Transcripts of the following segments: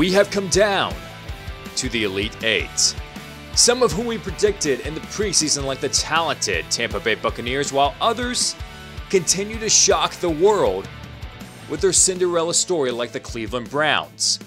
we have come down to the Elite Eight. Some of whom we predicted in the preseason, like the talented Tampa Bay Buccaneers, while others continue to shock the world with their Cinderella story, like the Cleveland Browns.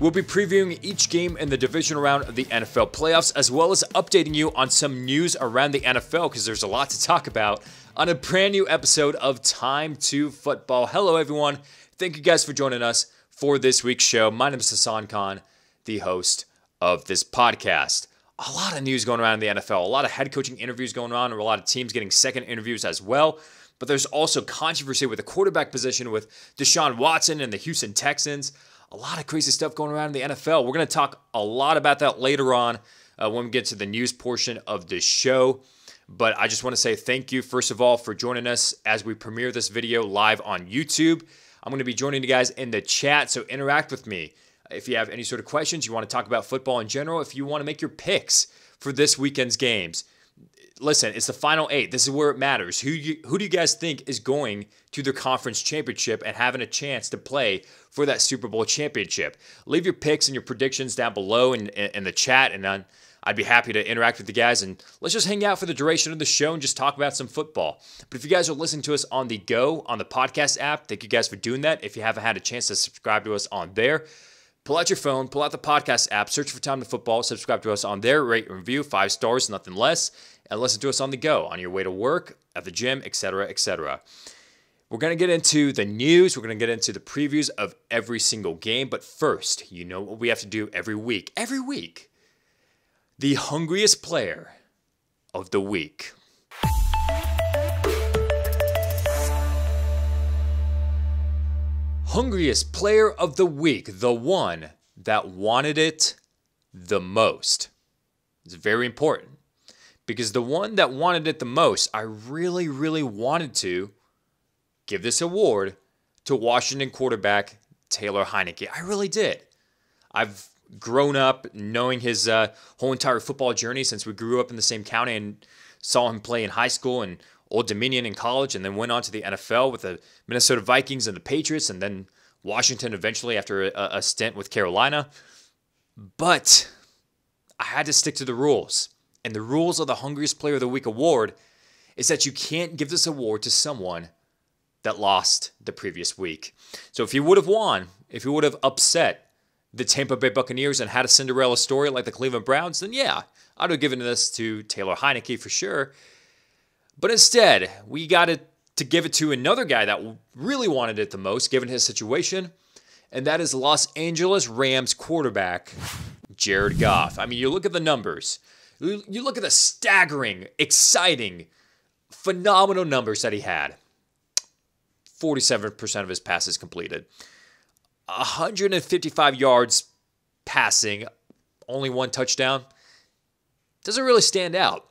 We'll be previewing each game in the division round of the NFL playoffs, as well as updating you on some news around the NFL, because there's a lot to talk about on a brand new episode of Time to Football. Hello, everyone. Thank you guys for joining us for this week's show. My name is Hassan Khan, the host of this podcast. A lot of news going around in the NFL, a lot of head coaching interviews going on, and a lot of teams getting second interviews as well. But there's also controversy with the quarterback position with Deshaun Watson and the Houston Texans. A lot of crazy stuff going around in the NFL. We're going to talk a lot about that later on uh, when we get to the news portion of this show. But I just want to say thank you, first of all, for joining us as we premiere this video live on YouTube. I'm going to be joining you guys in the chat, so interact with me. If you have any sort of questions, you want to talk about football in general, if you want to make your picks for this weekend's games. Listen, it's the final eight. This is where it matters. Who you, who do you guys think is going to the conference championship and having a chance to play for that Super Bowl championship? Leave your picks and your predictions down below in, in, in the chat and on I'd be happy to interact with the guys and let's just hang out for the duration of the show and just talk about some football. But if you guys are listening to us on the go, on the podcast app, thank you guys for doing that. If you haven't had a chance to subscribe to us on there, pull out your phone, pull out the podcast app, search for Time to Football, subscribe to us on there, rate and review, five stars, nothing less, and listen to us on the go, on your way to work, at the gym, etc., etc. We're going to get into the news. We're going to get into the previews of every single game. But first, you know what we have to do every week. Every week the hungriest player of the week. Hungriest player of the week, the one that wanted it the most. It's very important because the one that wanted it the most, I really, really wanted to give this award to Washington quarterback Taylor Heineke. I really did. I've grown up knowing his uh, whole entire football journey since we grew up in the same county and saw him play in high school and Old Dominion in college and then went on to the NFL with the Minnesota Vikings and the Patriots and then Washington eventually after a, a stint with Carolina. But I had to stick to the rules. And the rules of the Hungriest Player of the Week award is that you can't give this award to someone that lost the previous week. So if you would have won, if you would have upset the Tampa Bay Buccaneers and had a Cinderella story like the Cleveland Browns, then yeah, I'd have given this to Taylor Heineke for sure. But instead, we got it to give it to another guy that really wanted it the most, given his situation, and that is Los Angeles Rams quarterback Jared Goff. I mean, you look at the numbers, you look at the staggering, exciting, phenomenal numbers that he had 47% of his passes completed. 155 yards passing, only one touchdown, doesn't really stand out.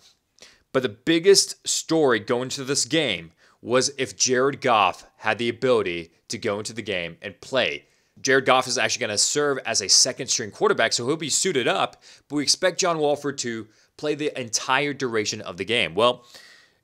But the biggest story going to this game was if Jared Goff had the ability to go into the game and play. Jared Goff is actually going to serve as a second string quarterback, so he'll be suited up, but we expect John Walford to play the entire duration of the game. Well,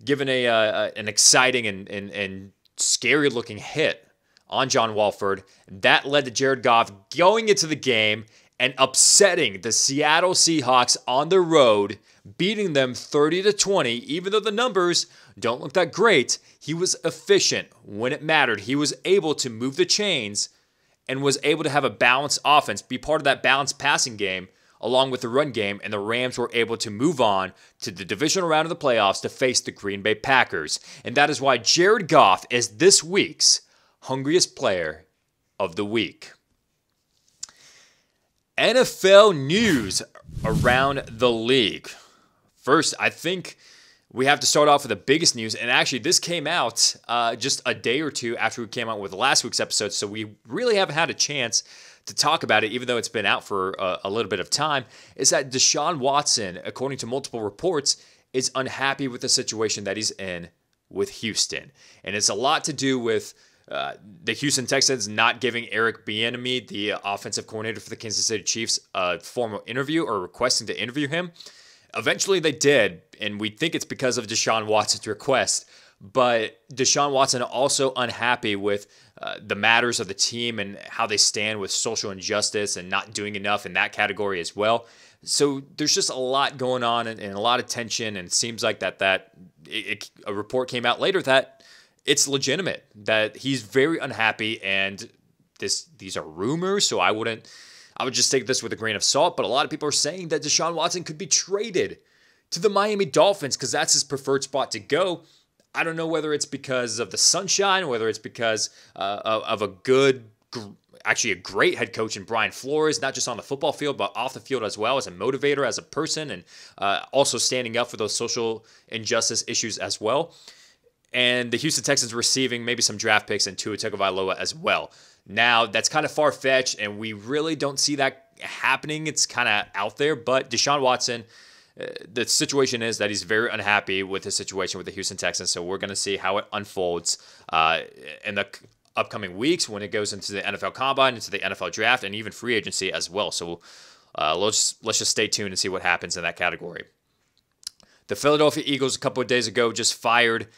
given a uh, uh an exciting and, and, and scary looking hit on John Walford. That led to Jared Goff going into the game and upsetting the Seattle Seahawks on the road, beating them 30 to 20, even though the numbers don't look that great. He was efficient when it mattered. He was able to move the chains and was able to have a balanced offense, be part of that balanced passing game along with the run game, and the Rams were able to move on to the divisional round of the playoffs to face the Green Bay Packers. And that is why Jared Goff is this week's hungriest player of the week. NFL news around the league. First, I think we have to start off with the biggest news. And actually, this came out uh, just a day or two after we came out with last week's episode. So we really haven't had a chance to talk about it, even though it's been out for a, a little bit of time. Is that Deshaun Watson, according to multiple reports, is unhappy with the situation that he's in with Houston. And it's a lot to do with uh, the Houston Texans not giving Eric Bieniemy, the offensive coordinator for the Kansas City Chiefs, a formal interview or requesting to interview him. Eventually, they did, and we think it's because of Deshaun Watson's request. But Deshaun Watson also unhappy with uh, the matters of the team and how they stand with social injustice and not doing enough in that category as well. So there's just a lot going on and, and a lot of tension, and seems like that that it, it, a report came out later that it's legitimate that he's very unhappy and this these are rumors, so I wouldn't I would just take this with a grain of salt, but a lot of people are saying that Deshaun Watson could be traded to the Miami Dolphins cuz that's his preferred spot to go. I don't know whether it's because of the sunshine, whether it's because uh, of, a good gr- actually a great head coach in Brian Flores, not just on the football field, but off the field as well, as a motivator, as a person, and uh, also standing up for those social injustice issues as well and the Houston Texans receiving maybe some draft picks and Tua Tagovailoa as well. Now, that's kind of far fetched, and we really don't see that happening. It's kind of out there, but Deshaun Watson, uh, the situation is that he's very unhappy with his situation with the Houston Texans. So we're going to see how it unfolds uh, in the upcoming weeks when it goes into the NFL Combine, into the NFL Draft, and even free agency as well. So uh, let's let's just stay tuned and see what happens in that category. The Philadelphia Eagles a couple of days ago just fired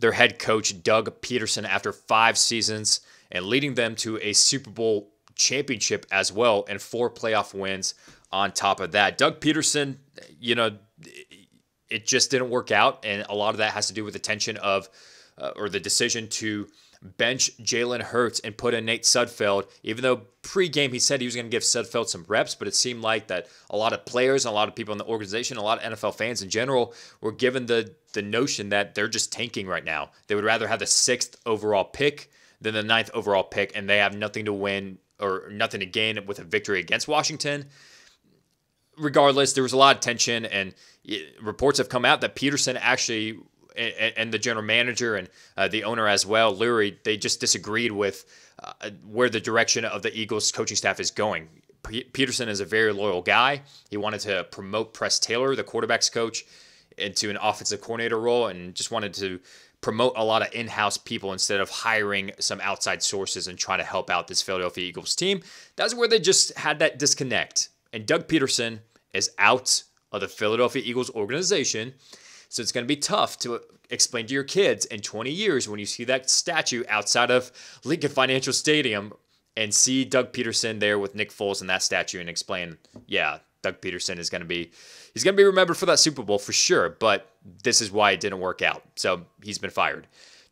their head coach, Doug Peterson, after five seasons and leading them to a Super Bowl championship as well and four playoff wins on top of that. Doug Peterson, you know, it just didn't work out. And a lot of that has to do with the tension of uh, or the decision to bench Jalen Hurts and put in Nate Sudfeld, even though pregame he said he was going to give Sudfeld some reps, but it seemed like that a lot of players, a lot of people in the organization, a lot of NFL fans in general were given the the notion that they're just tanking right now. They would rather have the sixth overall pick than the ninth overall pick, and they have nothing to win or nothing to gain with a victory against Washington. Regardless, there was a lot of tension, and eh, reports have come out that Peterson actually and, and, the general manager and uh, the owner as well, Lurie, they just disagreed with uh, where the direction of the Eagles coaching staff is going. P- Peterson is a very loyal guy. He wanted to promote Press Taylor, the quarterback's coach, into an offensive coordinator role and just wanted to promote a lot of in-house people instead of hiring some outside sources and trying to help out this Philadelphia Eagles team. That's where they just had that disconnect. And Doug Peterson is out of the Philadelphia Eagles organization. So it's going to be tough to explain to your kids in 20 years when you see that statue outside of Lincoln Financial Stadium and see Doug Peterson there with Nick Foles in that statue and explain, yeah, Doug Peterson is going to be he's going to be remembered for that Super Bowl for sure, but this is why it didn't work out. So he's been fired.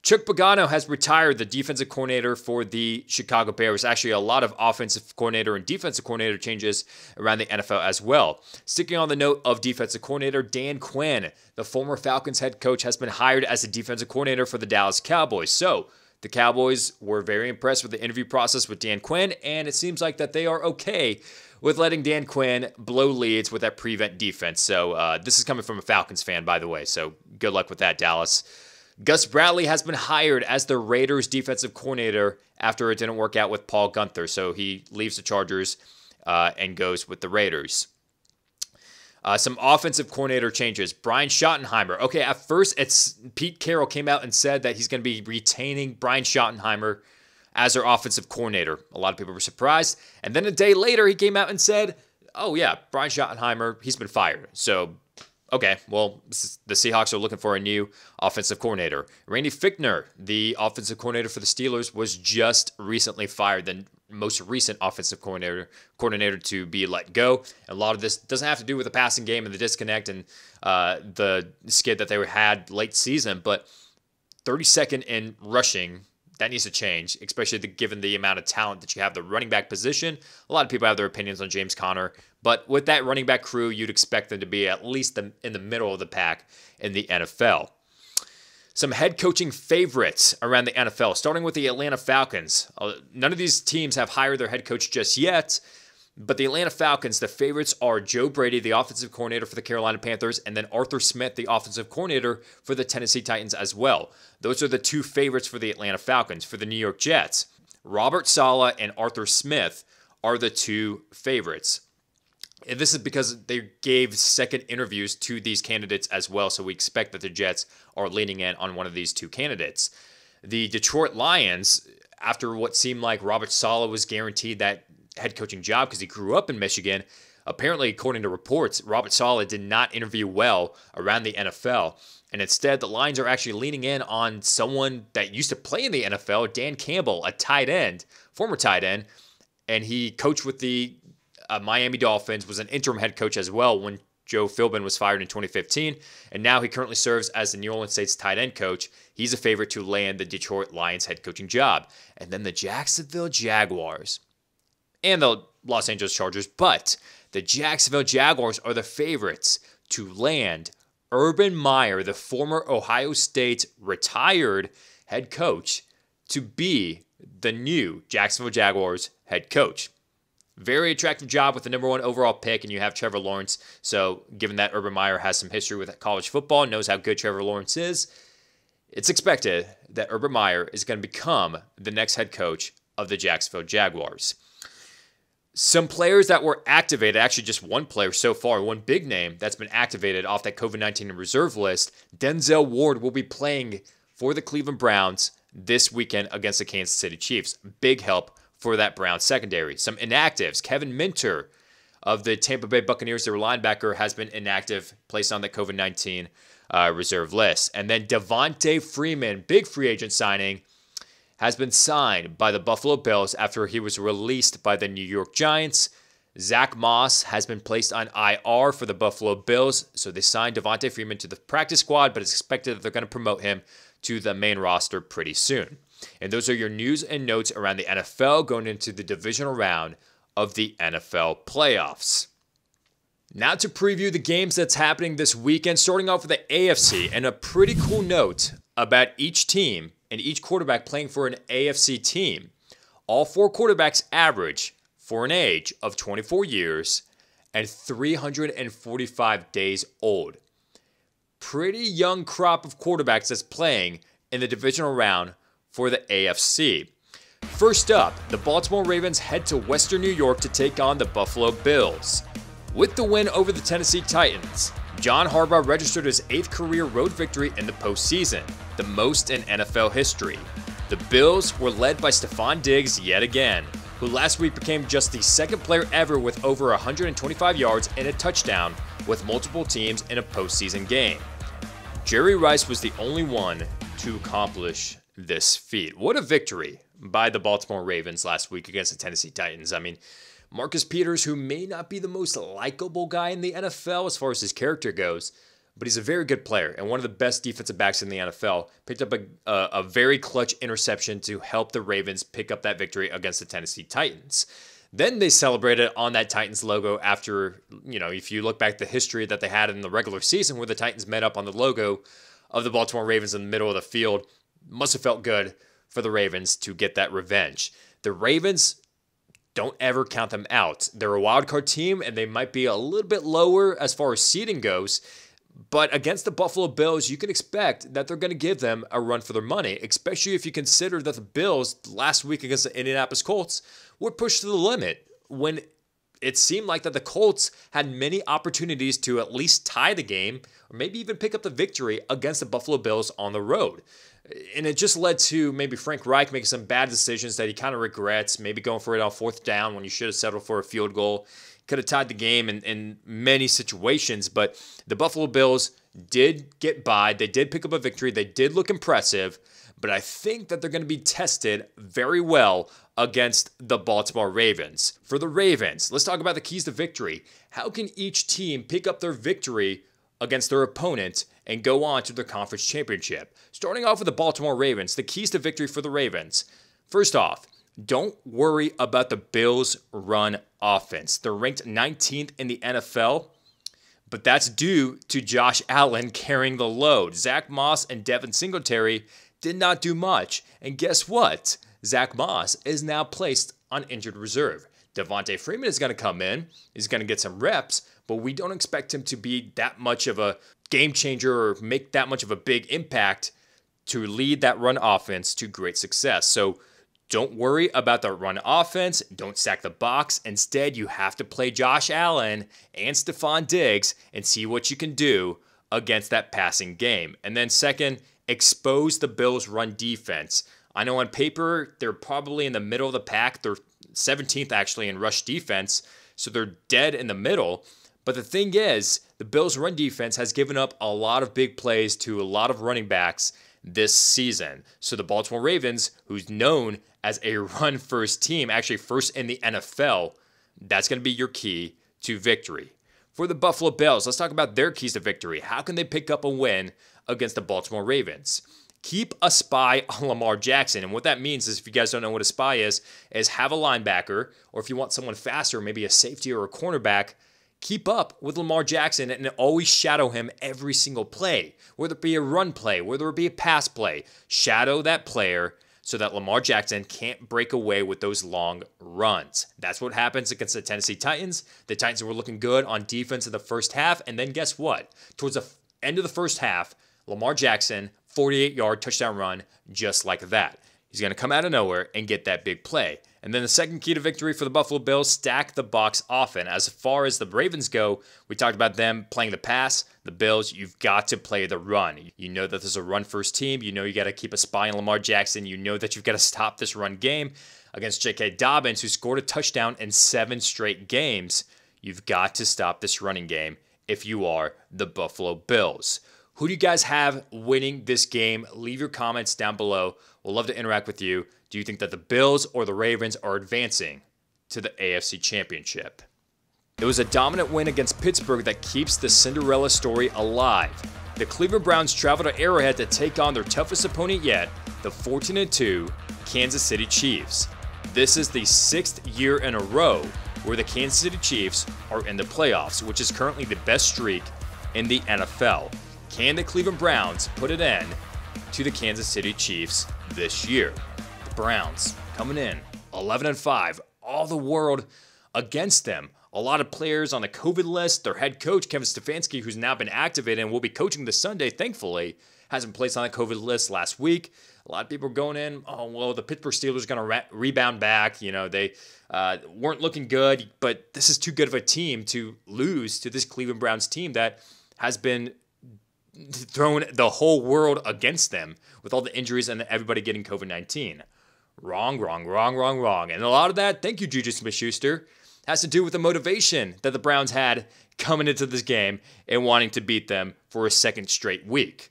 Chuck Pagano has retired the defensive coordinator for the Chicago Bears. Actually, a lot of offensive coordinator and defensive coordinator changes around the NFL as well. Sticking on the note of defensive coordinator, Dan Quinn, the former Falcons head coach, has been hired as the defensive coordinator for the Dallas Cowboys. So, the Cowboys were very impressed with the interview process with Dan Quinn, and it seems like that they are okay with letting Dan Quinn blow leads with that prevent defense. So, uh, this is coming from a Falcons fan, by the way. So, good luck with that, Dallas. Gus Bradley has been hired as the Raiders defensive coordinator after it didn't work out with Paul Gunther. So he leaves the Chargers uh, and goes with the Raiders. Uh, some offensive coordinator changes. Brian Schottenheimer. Okay, at first, it's Pete Carroll came out and said that he's going to be retaining Brian Schottenheimer as their offensive coordinator. A lot of people were surprised. And then a day later, he came out and said, "Oh yeah, Brian Schottenheimer. He's been fired." So Okay, well, the Seahawks are looking for a new offensive coordinator. Randy Fickner, the offensive coordinator for the Steelers, was just recently fired. The most recent offensive coordinator coordinator to be let go. a lot of this doesn't have to do with the passing game and the disconnect and uh, the skid that they had late season, but 32nd in rushing that needs to change, especially the, given the amount of talent that you have the running back position. A lot of people have their opinions on James Conner, but with that running back crew, you'd expect them to be at least the, in the middle of the pack in the NFL. Some head coaching favorites around the NFL, starting with the Atlanta Falcons. Uh, none of these teams have hired their head coach just yet, but the Atlanta Falcons, the favorites are Joe Brady, the offensive coordinator for the Carolina Panthers, and then Arthur Smith, the offensive coordinator for the Tennessee Titans as well. Those are the two favorites for the Atlanta Falcons. For the New York Jets, Robert Sala and Arthur Smith are the two favorites. And this is because they gave second interviews to these candidates as well, so we expect that the Jets are leaning in on one of these two candidates. The Detroit Lions, after what seemed like Robert Sala was guaranteed that head coaching job because he grew up in Michigan. Apparently, according to reports, Robert Sala did not interview well around the NFL. And instead, the Lions are actually leaning in on someone that used to play in the NFL, Dan Campbell, a tight end, former tight end. And he coached with the uh, Miami Dolphins, was an interim head coach as well when Joe Philbin was fired in 2015. And now he currently serves as the New Orleans Saints tight end coach. He's a favorite to land the Detroit Lions head coaching job. And then the Jacksonville Jaguars and the Los Angeles Chargers, but the Jacksonville Jaguars are the favorites to land Urban Meyer, the former Ohio State retired head coach, to be the new Jacksonville Jaguars head coach. Very attractive job with the number one overall pick, and you have Trevor Lawrence. So, given that Urban Meyer has some history with college football, knows how good Trevor Lawrence is, it's expected that Urban Meyer is going to become the next head coach of the Jacksonville Jaguars some players that were activated, actually just one player so far, one big name that's been activated off that COVID 19 reserve list, Denzel Ward will be playing for the Cleveland Browns this weekend against the Kansas City Chiefs. Big help for that Browns secondary. Some inactives, Kevin Minter of the Tampa Bay Buccaneers, their linebacker, has been inactive, placed on the COVID 19 uh, reserve list. And then Devontae Freeman, big free agent signing has been signed by the Buffalo Bills after he was released by the New York Giants. Zach Moss has been placed on IR for the Buffalo Bills, so they signed Devontae Freeman to the practice squad, but it's expected that they're going to promote him to the main roster pretty soon. And those are your news and notes around the NFL going into the divisional round of the NFL playoffs. Now to preview the games that's happening this weekend, starting off with the AFC and a pretty cool note about each team and each quarterback playing for an AFC team. All four quarterbacks average for an age of 24 years and 345 days old. Pretty young crop of quarterbacks that's playing in the divisional round for the AFC. First up, the Baltimore Ravens head to Western New York to take on the Buffalo Bills. With the win over the Tennessee Titans, John Harbaugh registered his eighth career road victory in the postseason, the most in NFL history. The Bills were led by Stephon Diggs yet again, who last week became just the second player ever with over 125 yards and a touchdown with multiple teams in a postseason game. Jerry Rice was the only one to accomplish this feat. What a victory by the Baltimore Ravens last week against the Tennessee Titans. I mean, Marcus Peters, who may not be the most likable guy in the NFL as far as his character goes, but he's a very good player and one of the best defensive backs in the NFL. Picked up a, a, a, very clutch interception to help the Ravens pick up that victory against the Tennessee Titans. Then they celebrated on that Titans logo after, you know, if you look back the history that they had in the regular season where the Titans met up on the logo of the Baltimore Ravens in the middle of the field, must have felt good for the Ravens to get that revenge. The Ravens don't ever count them out. They're a wild card team and they might be a little bit lower as far as seeding goes. But against the Buffalo Bills, you can expect that they're going to give them a run for their money, especially if you consider that the Bills last week against the Indianapolis Colts were pushed to the limit when it seemed like that the Colts had many opportunities to at least tie the game or maybe even pick up the victory against the Buffalo Bills on the road and it just led to maybe Frank Reich making some bad decisions that he kind of regrets, maybe going for it on fourth down when you should have settled for a field goal. Could have tied the game in, in many situations, but the Buffalo Bills did get by. They did pick up a victory. They did look impressive, but I think that they're going to be tested very well against the Baltimore Ravens. For the Ravens, let's talk about the keys to victory. How can each team pick up their victory against their opponent and go on to their conference championship. Starting off with the Baltimore Ravens, the keys to victory for the Ravens. First off, don't worry about the Bills' run offense. They're ranked 19th in the NFL, but that's due to Josh Allen carrying the load. Zach Moss and Devin Singletary did not do much. And guess what? Zach Moss is now placed on injured reserve. Devontae Freeman is going to come in, he's going to get some reps, but we don't expect him to be that much of a game changer or make that much of a big impact to lead that run offense to great success. So don't worry about the run offense. Don't sack the box. Instead, you have to play Josh Allen and Stephon Diggs and see what you can do against that passing game. And then, second, expose the Bills' run defense. I know on paper, they're probably in the middle of the pack. They're 17th actually in rush defense, so they're dead in the middle. But the thing is, the Bills' run defense has given up a lot of big plays to a lot of running backs this season. So the Baltimore Ravens, who's known as a run first team, actually first in the NFL, that's going to be your key to victory. For the Buffalo Bills, let's talk about their keys to victory. How can they pick up a win against the Baltimore Ravens? Keep a spy on Lamar Jackson. And what that means is if you guys don't know what a spy is, is have a linebacker, or if you want someone faster, maybe a safety or a cornerback keep up with Lamar Jackson and always shadow him every single play, whether it be a run play, whether it be a pass play. Shadow that player so that Lamar Jackson can't break away with those long runs. That's what happens against the Tennessee Titans. The Titans were looking good on defense in the first half, and then guess what? Towards the end of the first half, Lamar Jackson, 48 yard touchdown run, just like that. He's going to come out of nowhere and get that big play. And then the second key to victory for the Buffalo Bills stack the box often. As far as the Ravens go, we talked about them playing the pass. The Bills, you've got to play the run. You know that there's a run first team. You know you got to keep a spy on Lamar Jackson. You know that you've got to stop this run game against J.K. Dobbins, who scored a touchdown in seven straight games. You've got to stop this running game if you are the Buffalo Bills. Who do you guys have winning this game? Leave your comments down below. We'll love to interact with you. Do you think that the Bills or the Ravens are advancing to the AFC Championship? It was a dominant win against Pittsburgh that keeps the Cinderella story alive. The Cleveland Browns traveled to Arrowhead to take on their toughest opponent yet, the 14-2 Kansas City Chiefs. This is the sixth year in a row where the Kansas City Chiefs are in the playoffs, which is currently the best streak in the NFL. Can the Cleveland Browns put an end to the Kansas City Chiefs this year? The Browns coming in 11 and 5, all the world against them. A lot of players on the COVID list. Their head coach, Kevin Stefanski, who's now been activated and will be coaching this Sunday, thankfully, has been placed on the COVID list last week. A lot of people are going in. Oh well, the Pittsburgh Steelers going to re- rebound back. You know they uh, weren't looking good, but this is too good of a team to lose to this Cleveland Browns team that has been thrown the whole world against them with all the injuries and everybody getting COVID 19. Wrong, wrong, wrong, wrong, wrong. And a lot of that, thank you, Juju Smith Schuster, has to do with the motivation that the Browns had coming into this game and wanting to beat them for a second straight week.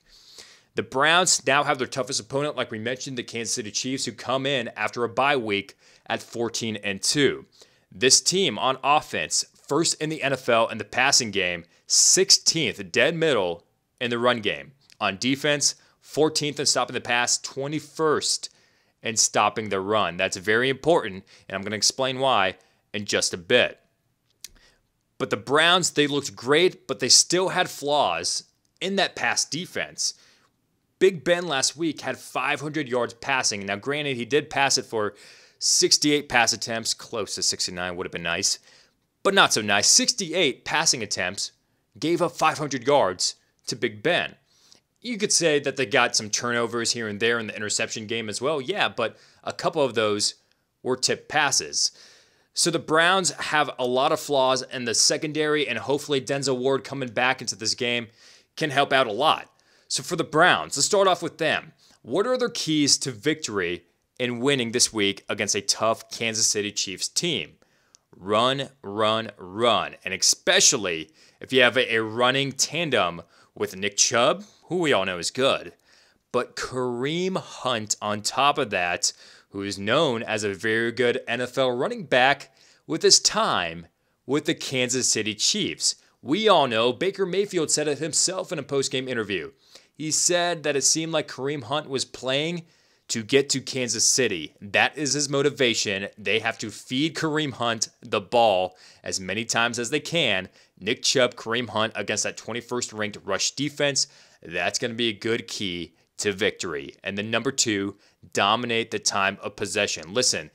The Browns now have their toughest opponent, like we mentioned, the Kansas City Chiefs, who come in after a bye week at 14 and 2. This team on offense, first in the NFL in the passing game, 16th, dead middle, in the run game. On defense, 14th in stopping the pass, 21st in stopping the run. That's very important, and I'm going to explain why in just a bit. But the Browns, they looked great, but they still had flaws in that pass defense. Big Ben last week had 500 yards passing. Now, granted, he did pass it for 68 pass attempts, close to 69 would have been nice, but not so nice. 68 passing attempts, gave up 500 yards to Big Ben. You could say that they got some turnovers here and there in the interception game as well, yeah, but a couple of those were tipped passes. So the Browns have a lot of flaws in the secondary, and hopefully Denzel Ward coming back into this game can help out a lot. So for the Browns, let's start off with them. What are their keys to victory in winning this week against a tough Kansas City Chiefs team? Run, run, run. And especially if you have a running tandem with Nick Chubb, who we all know is good, but Kareem Hunt on top of that, who is known as a very good NFL running back with his time with the Kansas City Chiefs. We all know Baker Mayfield said it himself in a post-game interview. He said that it seemed like Kareem Hunt was playing to get to Kansas City. That is his motivation. They have to feed Kareem Hunt the ball as many times as they can. Nick Chubb, Kareem Hunt against that 21st ranked rush defense. That's going to be a good key to victory. And then number two, dominate the time of possession. Listen,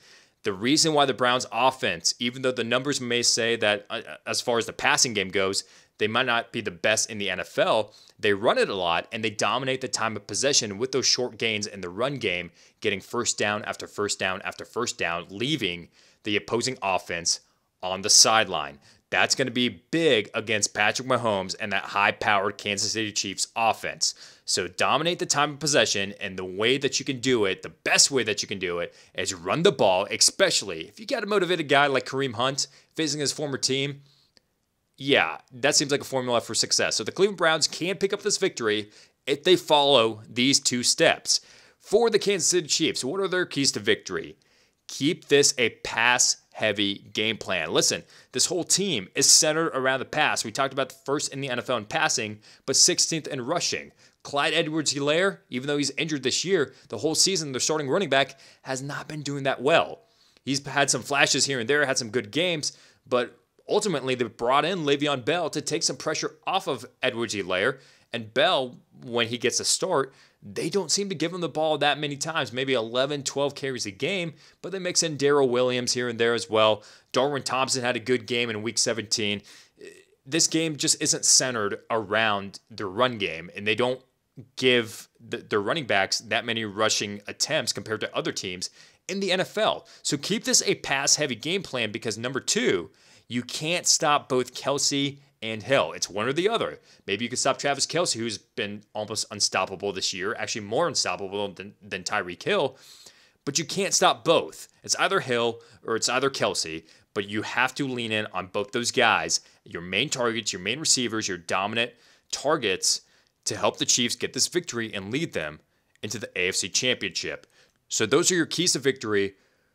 the reason why the Browns offense, even though the numbers may say that uh, uh as far as the passing game goes, they might not be the best in the NFL. They run it a lot and they dominate the time of possession with those short gains in the run game, getting first down after first down after first down, leaving the opposing offense on the sideline. That's going to be big against Patrick Mahomes and that high powered Kansas City Chiefs offense. So dominate the time of possession, and the way that you can do it, the best way that you can do it, is run the ball, especially if you got a motivated guy like Kareem Hunt facing his former team yeah, that seems like a formula for success. So the Cleveland Browns can pick up this victory if they follow these two steps. For the Kansas City Chiefs, what are their keys to victory? Keep this a pass heavy game plan. Listen, this whole team is centered around the pass. We talked about the first in the NFL in passing, but 16th in rushing. Clyde Edwards Hilaire, even though he's injured this year, the whole season, their starting running back has not been doing that well. He's had some flashes here and there, had some good games, but Ultimately, they brought in Le'Veon Bell to take some pressure off of Edwards Elaire. And Bell, when he gets a start, they don't seem to give him the ball that many times, maybe 11, 12 carries a game, but they mix in Daryl Williams here and there as well. Darwin Thompson had a good game in week 17. This game just isn't centered around the run game, and they don't give the, the running backs that many rushing attempts compared to other teams in the NFL. So keep this a pass heavy game plan because number two, you can't stop both Kelsey and Hill. It's one or the other. Maybe you could stop Travis Kelsey, who's been almost unstoppable this year, actually more unstoppable than, than Tyreek Hill, but you can't stop both. It's either Hill or it's either Kelsey, but you have to lean in on both those guys, your main targets, your main receivers, your dominant targets to help the Chiefs get this victory and lead them into the AFC Championship. So those are your keys to victory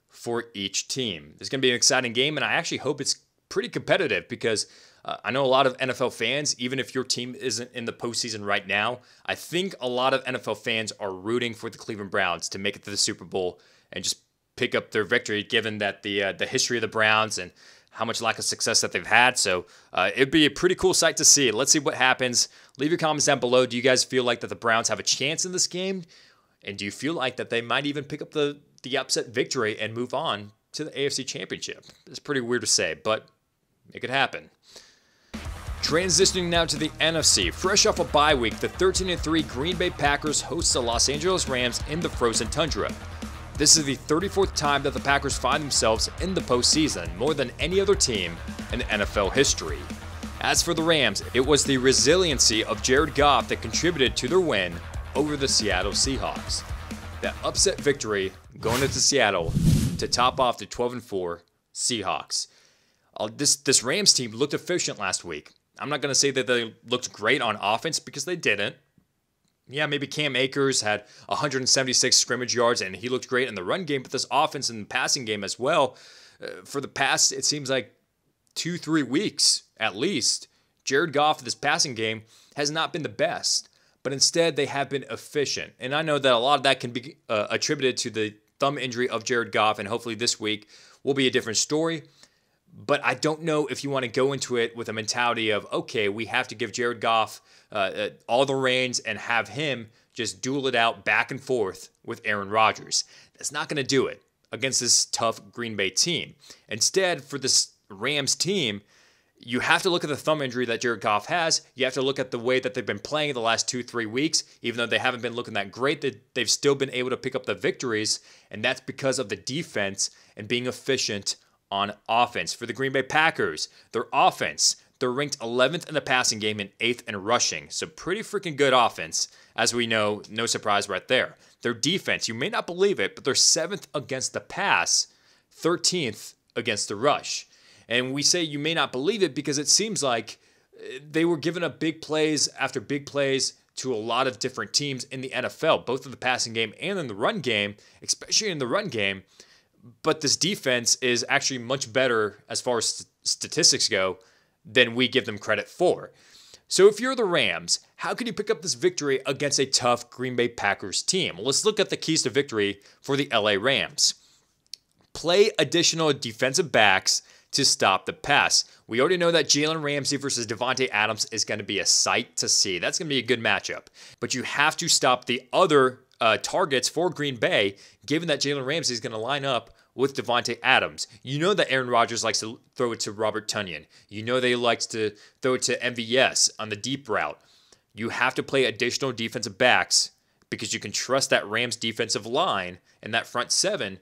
for each team. It's going to be an exciting game, and I actually hope it's pretty competitive because uh, I know a lot of NFL fans, even if your team isn't in the postseason right now, I think a lot of NFL fans are rooting for the Cleveland Browns to make it to the Super Bowl and just pick up their victory, given that the uh, the history of the Browns and how much lack of success that they've had. So uh, it'd be a pretty cool sight to see. Let's see what happens. Leave your comments down below. Do you guys feel like that the Browns have a chance in this game? And do you feel like that they might even pick up the, the upset victory and move on to the AFC Championship? It's pretty weird to say, but Make it happen. Transitioning now to the NFC, fresh off a bye week, the 13-3 Green Bay Packers host the Los Angeles Rams in the frozen tundra. This is the 34th time that the Packers find themselves in the postseason, more than any other team in NFL history. As for the Rams, it was the resiliency of Jared Goff that contributed to their win over the Seattle Seahawks. That upset victory going into Seattle to top off the 12-4 Seahawks. Uh, this this Rams team looked efficient last week. I'm not going to say that they looked great on offense because they didn't. Yeah, maybe Cam Akers had 176 scrimmage yards and he looked great in the run game, but this offense and passing game as well. Uh, for the past, it seems like two, three weeks at least, Jared Goff, this passing game, has not been the best, but instead they have been efficient. And I know that a lot of that can be uh, attributed to the thumb injury of Jared Goff, and hopefully this week will be a different story but I don't know if you want to go into it with a mentality of, okay, we have to give Jared Goff uh, uh, all the reins and have him just duel it out back and forth with Aaron Rodgers. That's not going to do it against this tough Green Bay team. Instead, for this Rams team, you have to look at the thumb injury that Jared Goff has. You have to look at the way that they've been playing the last two, three weeks. Even though they haven't been looking that great, they've still been able to pick up the victories. And that's because of the defense and being efficient on offense. For the Green Bay Packers, their offense, they're ranked 11th in the passing game and 8th in rushing. So pretty freaking good offense, as we know, no surprise right there. Their defense, you may not believe it, but they're 7th against the pass, 13th against the rush. And we say you may not believe it because it seems like eh, they were given up big plays after big plays to a lot of different teams in the NFL, both in the passing game and in the run game, especially in the run game but this defense is actually much better as far as st- statistics go than we give them credit for. So if you're the Rams, how can you pick up this victory against a tough Green Bay Packers team? Let's look at the keys to victory for the LA Rams. Play additional defensive backs to stop the pass. We already know that Jalen Ramsey versus Devontae Adams is going to be a sight to see. That's going to be a good matchup. But you have to stop the other uh, targets for Green Bay, given that Jalen Ramsey is going to line up with Devonte Adams. You know that Aaron Rodgers likes to throw it to Robert Tunyon. You know they likes to throw it to MVS on the deep route. You have to play additional defensive backs because you can trust that Rams defensive line and that front seven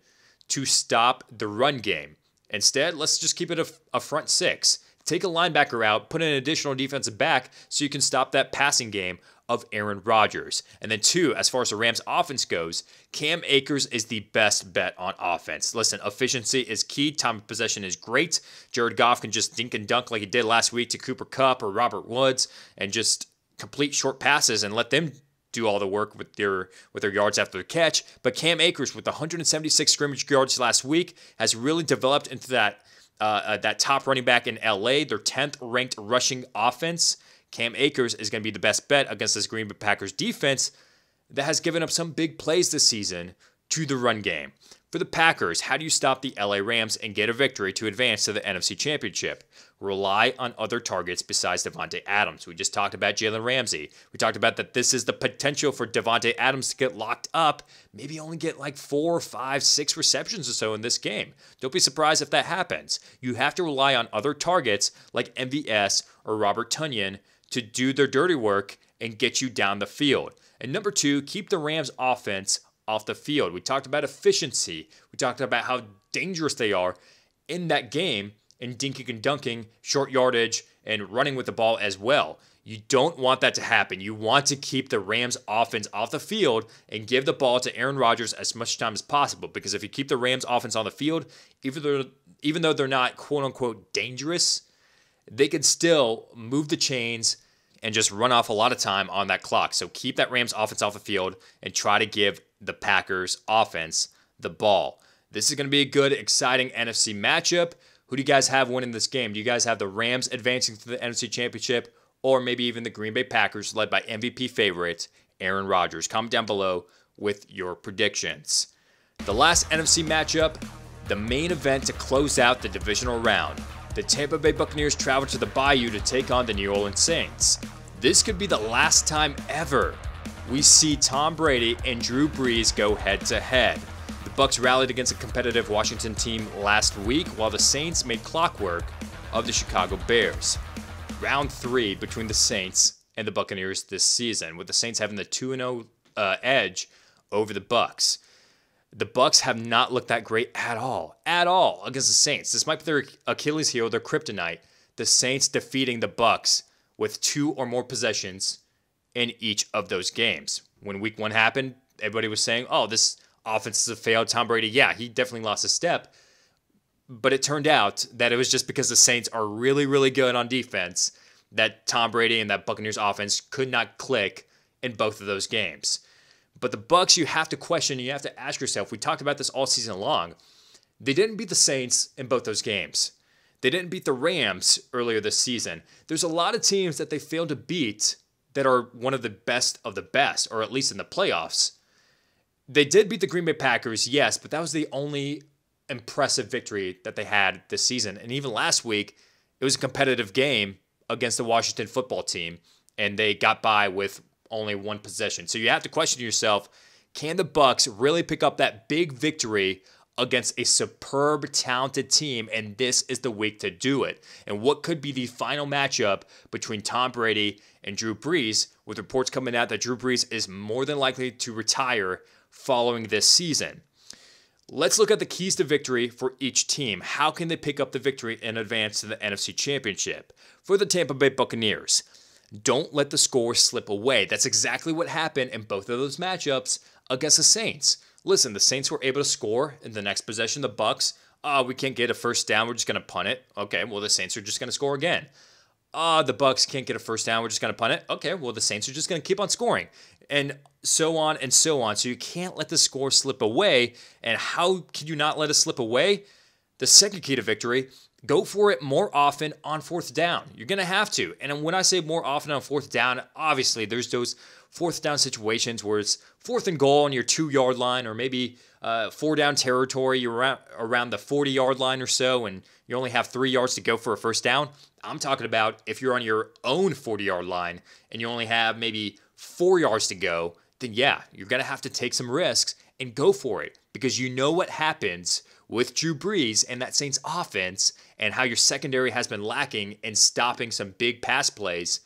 to stop the run game. Instead, let's just keep it a, a front six. Take a linebacker out, put an additional defensive back so you can stop that passing game of Aaron Rodgers. And then, two, as far as the Rams offense goes, Cam Akers is the best bet on offense. Listen, efficiency is key. Time of possession is great. Jared Goff can just dink and dunk like he did last week to Cooper Cup or Robert Woods and just complete short passes and let them do all the work with their with their yards after the catch. But Cam Akers with 176 scrimmage yards last week has really developed into that uh, uh, that top running back in LA, their 10th ranked rushing offense. Cam Akers is going to be the best bet against this Green Bay Packers defense that has given up some big plays this season to the run game. For the Packers, how do you stop the LA Rams and get a victory to advance to the NFC Championship? Rely on other targets besides Devonte Adams. We just talked about Jalen Ramsey. We talked about that this is the potential for Devonte Adams to get locked up, maybe only get like four, five, six receptions or so in this game. Don't be surprised if that happens. You have to rely on other targets like MVS or Robert Tunyon to do their dirty work and get you down the field. And number two, keep the Rams offense off the field. We talked about efficiency. We talked about how dangerous they are in that game in dinking and dunking, short yardage, and running with the ball as well. You don't want that to happen. You want to keep the Rams offense off the field and give the ball to Aaron Rodgers as much time as possible. Because if you keep the Rams offense on the field, even though even though they're not quote unquote dangerous, they can still move the chains and just run off a lot of time on that clock. So keep that Rams offense off the field and try to give the Packers offense the ball. This is going to be a good, exciting NFC matchup. Who do you guys have winning this game? Do you guys have the Rams advancing to the NFC Championship or maybe even the Green Bay Packers led by MVP favorite Aaron Rodgers? Comment down below with your predictions. The last NFC matchup, the main event to close out the divisional round. The Tampa Bay Buccaneers travel to the Bayou to take on the New Orleans Saints. This could be the last time ever we see Tom Brady and Drew Brees go head to head. The Bucks rallied against a competitive Washington team last week, while the Saints made clockwork of the Chicago Bears. Round 3 between the Saints and the Buccaneers this season, with the Saints having the 2-0 uh, edge over the Bucks. The Bucks have not looked that great at all, at all against the Saints. This might be their Achilles heel, their kryptonite. The Saints defeating the Bucks with two or more possessions in each of those games. When week one happened, everybody was saying, oh, this offense is a failed. Tom Brady, yeah, he definitely lost a step. But it turned out that it was just because the Saints are really, really good on defense that Tom Brady and that Buccaneers offense could not click in both of those games. But the Bucks, you have to question, you have to ask yourself. We talked about this all season long. They didn't beat the Saints in both those games. They didn't beat the Rams earlier this season. There's a lot of teams that they failed to beat that are one of the best of the best, or at least in the playoffs. They did beat the Green Bay Packers, yes, but that was the only impressive victory that they had this season. And even last week, it was a competitive game against the Washington football team, and they got by with only one possession. So you have to question yourself, can the Bucks really pick up that big victory against a superb, talented team, and this is the week to do it. And what could be the final matchup between Tom Brady and Drew Brees, with reports coming out that Drew Brees is more than likely to retire following this season. Let's look at the keys to victory for each team. How can they pick up the victory and advance to the NFC Championship? For the Tampa Bay Buccaneers, don't let the score slip away. That's exactly what happened in both of those matchups against the Saints. Listen, the Saints were able to score in the next possession. The Bucks, uh, we can't get a first down. We're just going to punt it. Okay, well, the Saints are just going to score again. Uh, the Bucks can't get a first down. We're just going to punt it. Okay, well, the Saints are just going to keep on scoring. And so on and so on. So you can't let the score slip away. And how can you not let it slip away? The second key to victory go for it more often on fourth down. You're going to have to. And when I say more often on fourth down, obviously there's those fourth down situations where it's fourth and goal on your two yard line, or maybe uh, four down territory, you're around, around the 40 yard line or so, and you only have three yards to go for a first down. I'm talking about if you're on your own 40 yard line and you only have maybe four yards to go, then yeah, you're going to have to take some risks and go for it because you know what happens with Drew Brees and that Saints offense and how your secondary has been lacking in stopping some big pass plays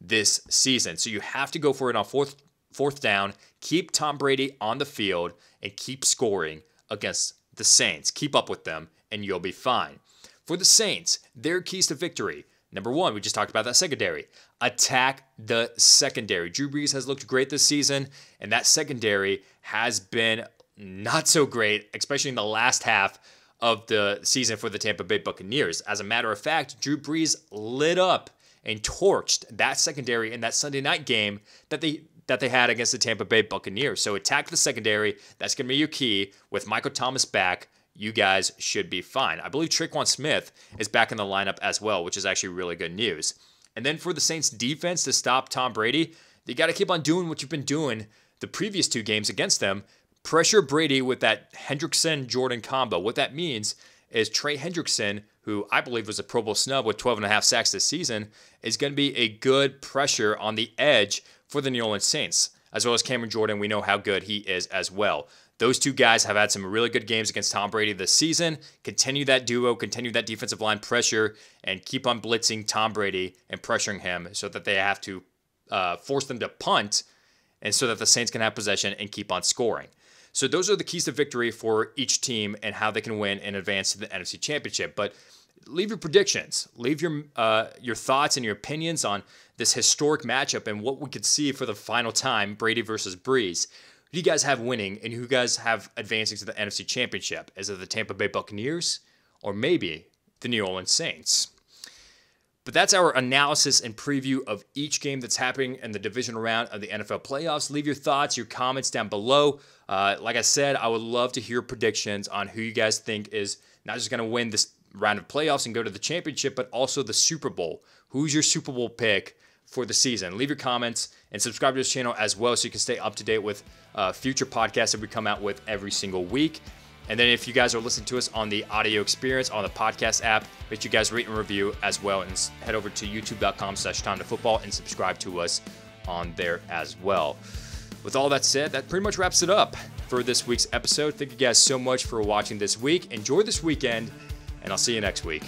this season. So you have to go for it on fourth fourth down, keep Tom Brady on the field and keep scoring against the Saints. Keep up with them and you'll be fine. For the Saints, their keys to victory. Number one, we just talked about that secondary. Attack the secondary. Drew Brees has looked great this season, and that secondary has been not so great, especially in the last half of the season for the Tampa Bay Buccaneers. As a matter of fact, Drew Brees lit up and torched that secondary in that Sunday night game that they that they had against the Tampa Bay Buccaneers. So attack the secondary. That's going to be your key with Michael Thomas back. You guys should be fine. I believe Triquan Smith is back in the lineup as well, which is actually really good news. And then for the Saints defense to stop Tom Brady, you got to keep on doing what you've been doing the previous two games against them. Pressure Brady with that Hendrickson Jordan combo. What that means is Trey Hendrickson, who I believe was a Pro Bowl snub with 12 and a half sacks this season, is going to be a good pressure on the edge for the New Orleans Saints, as well as Cameron Jordan. We know how good he is as well. Those two guys have had some really good games against Tom Brady this season. Continue that duo, continue that defensive line pressure, and keep on blitzing Tom Brady and pressuring him so that they have to uh, force them to punt and so that the Saints can have possession and keep on scoring. So those are the keys to victory for each team and how they can win and advance to the NFC Championship. But leave your predictions, leave your uh, your thoughts and your opinions on this historic matchup and what we could see for the final time: Brady versus Breeze. Who do you guys have winning, and who guys have advancing to the NFC Championship? Is it the Tampa Bay Buccaneers, or maybe the New Orleans Saints? But that's our analysis and preview of each game that's happening in the divisional round of the NFL playoffs. Leave your thoughts, your comments down below. Uh, like I said, I would love to hear predictions on who you guys think is not just going to win this round of playoffs and go to the championship, but also the Super Bowl. Who's your Super Bowl pick for the season? Leave your comments and subscribe to this channel as well so you can stay up to date with uh, future podcasts that we come out with every single week. And then if you guys are listening to us on the audio experience on the podcast app, make sure you guys rate and review as well. And head over to youtube.com slash time to football and subscribe to us on there as well. With all that said, that pretty much wraps it up for this week's episode. Thank you guys so much for watching this week. Enjoy this weekend, and I'll see you next week.